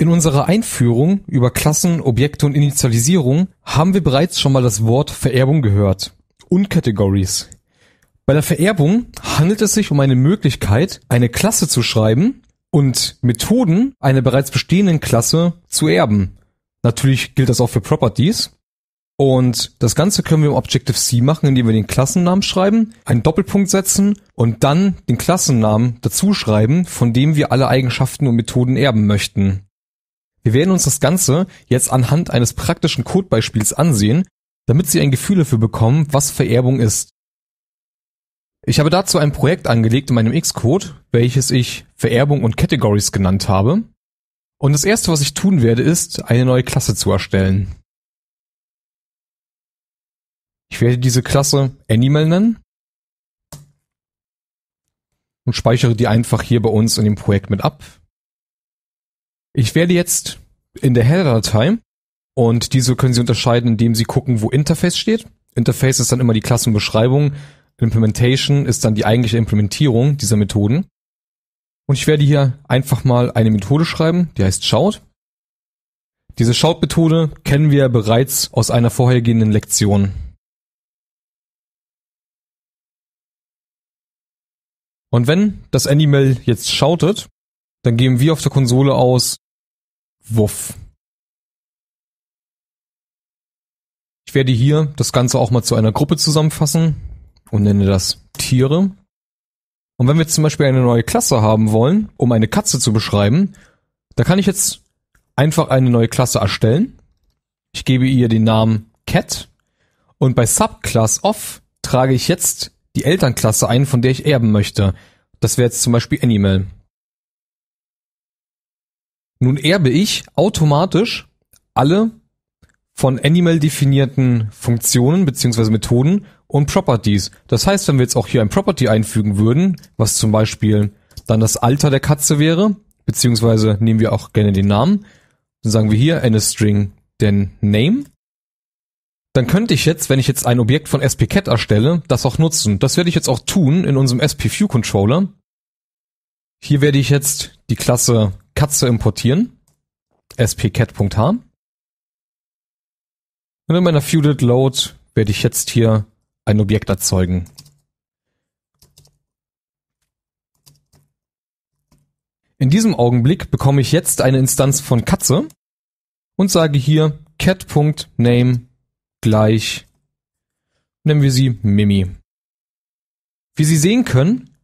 In unserer Einführung über Klassen, Objekte und Initialisierung haben wir bereits schon mal das Wort Vererbung gehört und Categories. Bei der Vererbung handelt es sich um eine Möglichkeit, eine Klasse zu schreiben und Methoden einer bereits bestehenden Klasse zu erben. Natürlich gilt das auch für Properties. Und das Ganze können wir im Objective-C machen, indem wir den Klassennamen schreiben, einen Doppelpunkt setzen und dann den Klassennamen dazu schreiben, von dem wir alle Eigenschaften und Methoden erben möchten. Wir werden uns das Ganze jetzt anhand eines praktischen Codebeispiels ansehen, damit Sie ein Gefühl dafür bekommen, was Vererbung ist. Ich habe dazu ein Projekt angelegt in meinem Xcode, welches ich Vererbung und Categories genannt habe. Und das erste, was ich tun werde, ist, eine neue Klasse zu erstellen. Ich werde diese Klasse Animal nennen und speichere die einfach hier bei uns in dem Projekt mit ab. Ich werde jetzt in der Header-Datei und diese können Sie unterscheiden, indem Sie gucken, wo Interface steht. Interface ist dann immer die Klassenbeschreibung, Implementation ist dann die eigentliche Implementierung dieser Methoden. Und ich werde hier einfach mal eine Methode schreiben, die heißt Shout. Diese Shout-Methode kennen wir bereits aus einer vorhergehenden Lektion. Und wenn das Animal jetzt shoutet, dann geben wir auf der Konsole aus, Wuff. Ich werde hier das Ganze auch mal zu einer Gruppe zusammenfassen und nenne das Tiere. Und wenn wir jetzt zum Beispiel eine neue Klasse haben wollen, um eine Katze zu beschreiben, da kann ich jetzt einfach eine neue Klasse erstellen. Ich gebe ihr den Namen Cat und bei Subclass Off trage ich jetzt die Elternklasse ein, von der ich erben möchte. Das wäre jetzt zum Beispiel Animal. Nun erbe ich automatisch alle von Animal definierten Funktionen beziehungsweise Methoden und Properties. Das heißt, wenn wir jetzt auch hier ein Property einfügen würden, was zum Beispiel dann das Alter der Katze wäre, beziehungsweise nehmen wir auch gerne den Namen, dann sagen wir hier eine String den Name, dann könnte ich jetzt, wenn ich jetzt ein Objekt von spcat erstelle, das auch nutzen. Das werde ich jetzt auch tun in unserem spview Controller. Hier werde ich jetzt die Klasse Katze importieren. spcat.h. Und in meiner Feuded Load werde ich jetzt hier ein Objekt erzeugen. In diesem Augenblick bekomme ich jetzt eine Instanz von Katze und sage hier cat.name gleich, nennen wir sie Mimi. Wie Sie sehen können,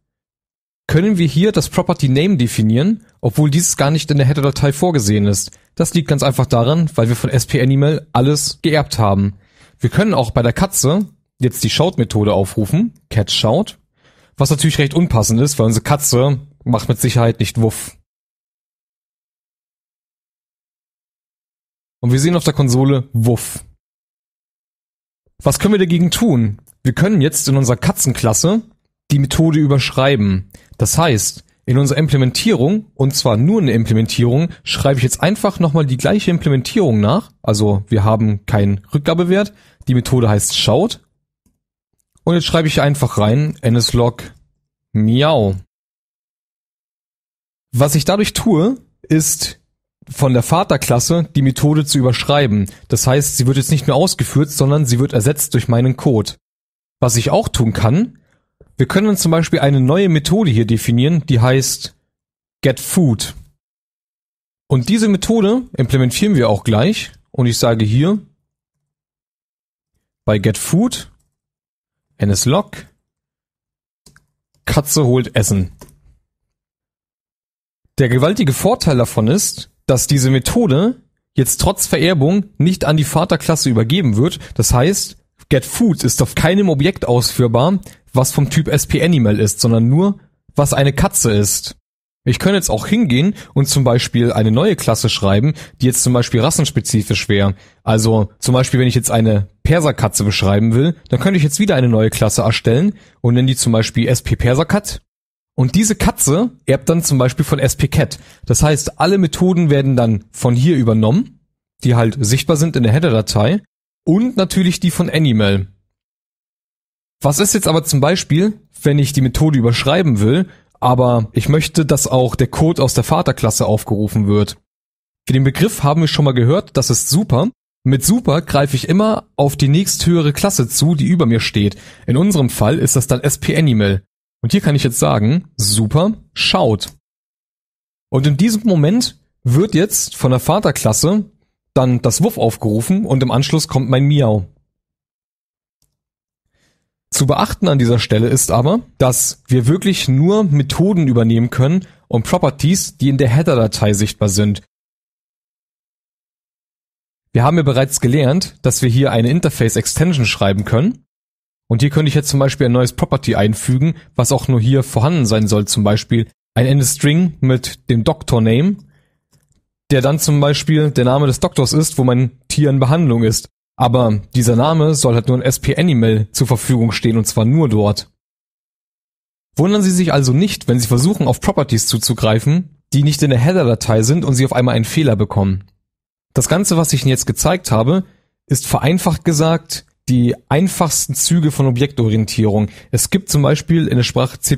können wir hier das Property Name definieren obwohl dieses gar nicht in der Header-Datei vorgesehen ist. Das liegt ganz einfach daran, weil wir von SP Animal alles geerbt haben. Wir können auch bei der Katze jetzt die Shout-Methode aufrufen, Cat Shout, was natürlich recht unpassend ist, weil unsere Katze macht mit Sicherheit nicht Wuff. Und wir sehen auf der Konsole Wuff. Was können wir dagegen tun? Wir können jetzt in unserer Katzenklasse die Methode überschreiben. Das heißt, in unserer Implementierung, und zwar nur eine Implementierung, schreibe ich jetzt einfach nochmal die gleiche Implementierung nach. Also wir haben keinen Rückgabewert. Die Methode heißt schaut. Und jetzt schreibe ich einfach rein nslog miau. Was ich dadurch tue, ist von der Vaterklasse die Methode zu überschreiben. Das heißt, sie wird jetzt nicht mehr ausgeführt, sondern sie wird ersetzt durch meinen Code. Was ich auch tun kann, wir können uns zum Beispiel eine neue Methode hier definieren, die heißt getFood. Und diese Methode implementieren wir auch gleich. Und ich sage hier bei getFood nslog Katze holt Essen. Der gewaltige Vorteil davon ist, dass diese Methode jetzt trotz Vererbung nicht an die Vaterklasse übergeben wird. Das heißt, getFood ist auf keinem Objekt ausführbar, was vom Typ SP Animal ist, sondern nur, was eine Katze ist. Ich könnte jetzt auch hingehen und zum Beispiel eine neue Klasse schreiben, die jetzt zum Beispiel rassenspezifisch wäre. Also zum Beispiel, wenn ich jetzt eine Perserkatze beschreiben will, dann könnte ich jetzt wieder eine neue Klasse erstellen und nenne die zum Beispiel SP Perserkat. Und diese Katze erbt dann zum Beispiel von SP Cat. Das heißt, alle Methoden werden dann von hier übernommen, die halt sichtbar sind in der Header-Datei und natürlich die von Animal. Was ist jetzt aber zum Beispiel, wenn ich die Methode überschreiben will, aber ich möchte, dass auch der Code aus der Vaterklasse aufgerufen wird? Für den Begriff haben wir schon mal gehört, das ist super. Mit super greife ich immer auf die nächsthöhere Klasse zu, die über mir steht. In unserem Fall ist das dann SP-Animal. Und hier kann ich jetzt sagen, super, schaut. Und in diesem Moment wird jetzt von der Vaterklasse dann das Wuff aufgerufen und im Anschluss kommt mein Miau. Zu beachten an dieser Stelle ist aber, dass wir wirklich nur Methoden übernehmen können und Properties, die in der Header-Datei sichtbar sind. Wir haben ja bereits gelernt, dass wir hier eine Interface-Extension schreiben können. Und hier könnte ich jetzt zum Beispiel ein neues Property einfügen, was auch nur hier vorhanden sein soll, zum Beispiel ein Endstring mit dem Doctor-Name, der dann zum Beispiel der Name des Doktors ist, wo mein Tier in Behandlung ist. Aber dieser Name soll halt nur in SP Animal zur Verfügung stehen und zwar nur dort. Wundern Sie sich also nicht, wenn Sie versuchen, auf Properties zuzugreifen, die nicht in der Header-Datei sind und Sie auf einmal einen Fehler bekommen. Das Ganze, was ich Ihnen jetzt gezeigt habe, ist vereinfacht gesagt die einfachsten Züge von Objektorientierung. Es gibt zum Beispiel in der Sprache C++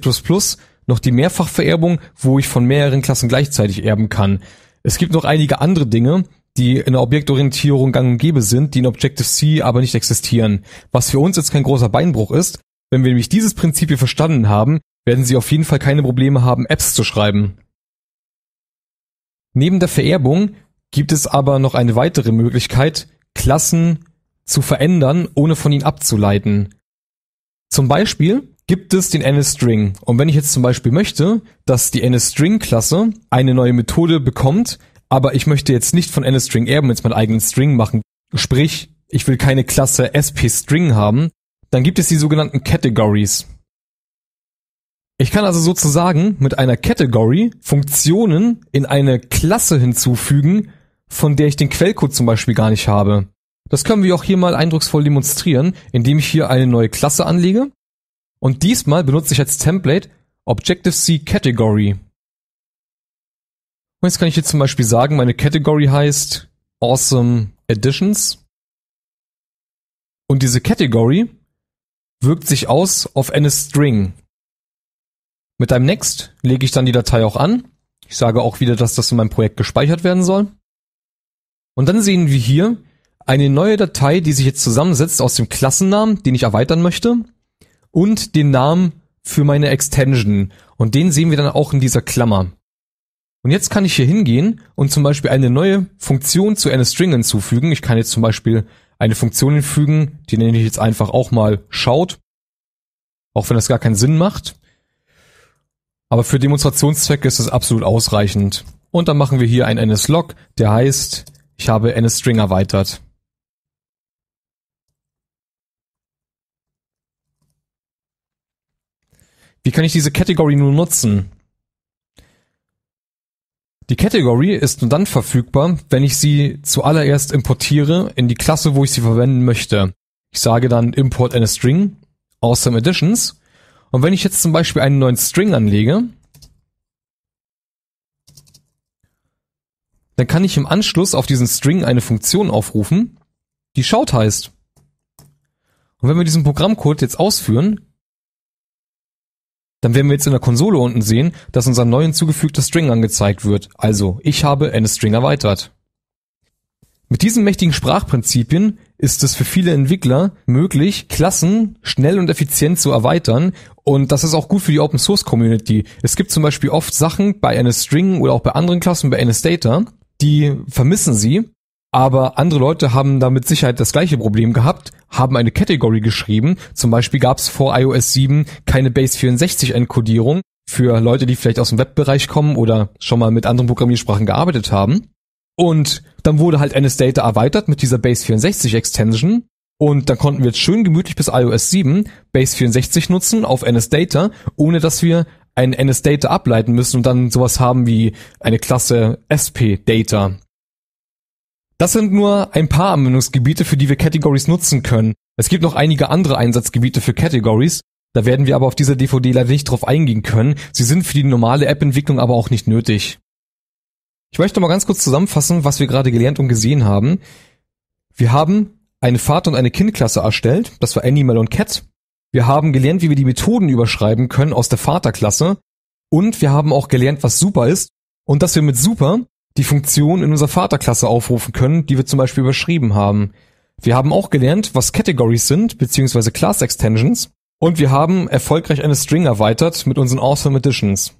noch die Mehrfachvererbung, wo ich von mehreren Klassen gleichzeitig erben kann. Es gibt noch einige andere Dinge, die in der Objektorientierung gang und gäbe sind, die in Objective-C aber nicht existieren. Was für uns jetzt kein großer Beinbruch ist, wenn wir nämlich dieses Prinzip hier verstanden haben, werden sie auf jeden Fall keine Probleme haben, Apps zu schreiben. Neben der Vererbung gibt es aber noch eine weitere Möglichkeit, Klassen zu verändern, ohne von ihnen abzuleiten. Zum Beispiel gibt es den NSString. Und wenn ich jetzt zum Beispiel möchte, dass die NSString-Klasse eine neue Methode bekommt, aber ich möchte jetzt nicht von NSString erben, jetzt meinen eigenen String machen, sprich, ich will keine Klasse SPString haben, dann gibt es die sogenannten Categories. Ich kann also sozusagen mit einer Category Funktionen in eine Klasse hinzufügen, von der ich den Quellcode zum Beispiel gar nicht habe. Das können wir auch hier mal eindrucksvoll demonstrieren, indem ich hier eine neue Klasse anlege. Und diesmal benutze ich als Template Objective-C Category. Und jetzt kann ich jetzt zum Beispiel sagen, meine Category heißt Awesome Editions. Und diese Category wirkt sich aus auf eine String. Mit einem Next lege ich dann die Datei auch an. Ich sage auch wieder, dass das in meinem Projekt gespeichert werden soll. Und dann sehen wir hier eine neue Datei, die sich jetzt zusammensetzt aus dem Klassennamen, den ich erweitern möchte, und den Namen für meine Extension. Und den sehen wir dann auch in dieser Klammer. Und jetzt kann ich hier hingehen und zum Beispiel eine neue Funktion zu einer String hinzufügen. Ich kann jetzt zum Beispiel eine Funktion hinfügen, die nenne ich jetzt einfach auch mal schaut. Auch wenn das gar keinen Sinn macht. Aber für Demonstrationszwecke ist das absolut ausreichend. Und dann machen wir hier ein NSLog, der heißt, ich habe NSString erweitert. Wie kann ich diese Category nun nutzen? Die Category ist nur dann verfügbar, wenn ich sie zuallererst importiere in die Klasse, wo ich sie verwenden möchte. Ich sage dann import eine String, awesome additions. Und wenn ich jetzt zum Beispiel einen neuen String anlege, dann kann ich im Anschluss auf diesen String eine Funktion aufrufen, die shout heißt. Und wenn wir diesen Programmcode jetzt ausführen, dann werden wir jetzt in der Konsole unten sehen, dass unser neu hinzugefügter String angezeigt wird. Also, ich habe NString erweitert. Mit diesen mächtigen Sprachprinzipien ist es für viele Entwickler möglich, Klassen schnell und effizient zu erweitern. Und das ist auch gut für die Open Source Community. Es gibt zum Beispiel oft Sachen bei NString oder auch bei anderen Klassen, bei NSData, die vermissen sie. Aber andere Leute haben da mit Sicherheit das gleiche Problem gehabt haben eine Category geschrieben. Zum Beispiel gab es vor iOS 7 keine Base 64 Encodierung für Leute, die vielleicht aus dem Webbereich kommen oder schon mal mit anderen Programmiersprachen gearbeitet haben. Und dann wurde halt NSData erweitert mit dieser Base 64 Extension. Und dann konnten wir jetzt schön gemütlich bis iOS 7 Base 64 nutzen auf NSData, ohne dass wir ein NSData ableiten müssen und dann sowas haben wie eine Klasse sp das sind nur ein paar Anwendungsgebiete, für die wir Categories nutzen können. Es gibt noch einige andere Einsatzgebiete für Categories, da werden wir aber auf dieser DVD leider nicht drauf eingehen können. Sie sind für die normale App-Entwicklung aber auch nicht nötig. Ich möchte mal ganz kurz zusammenfassen, was wir gerade gelernt und gesehen haben. Wir haben eine Vater- und eine Kindklasse erstellt. Das war Animal und Cat. Wir haben gelernt, wie wir die Methoden überschreiben können aus der Vaterklasse. Und wir haben auch gelernt, was super ist und dass wir mit super die Funktion in unserer Vaterklasse aufrufen können, die wir zum Beispiel überschrieben haben. Wir haben auch gelernt, was Categories sind, beziehungsweise Class Extensions, und wir haben erfolgreich eine String erweitert mit unseren Awesome Editions.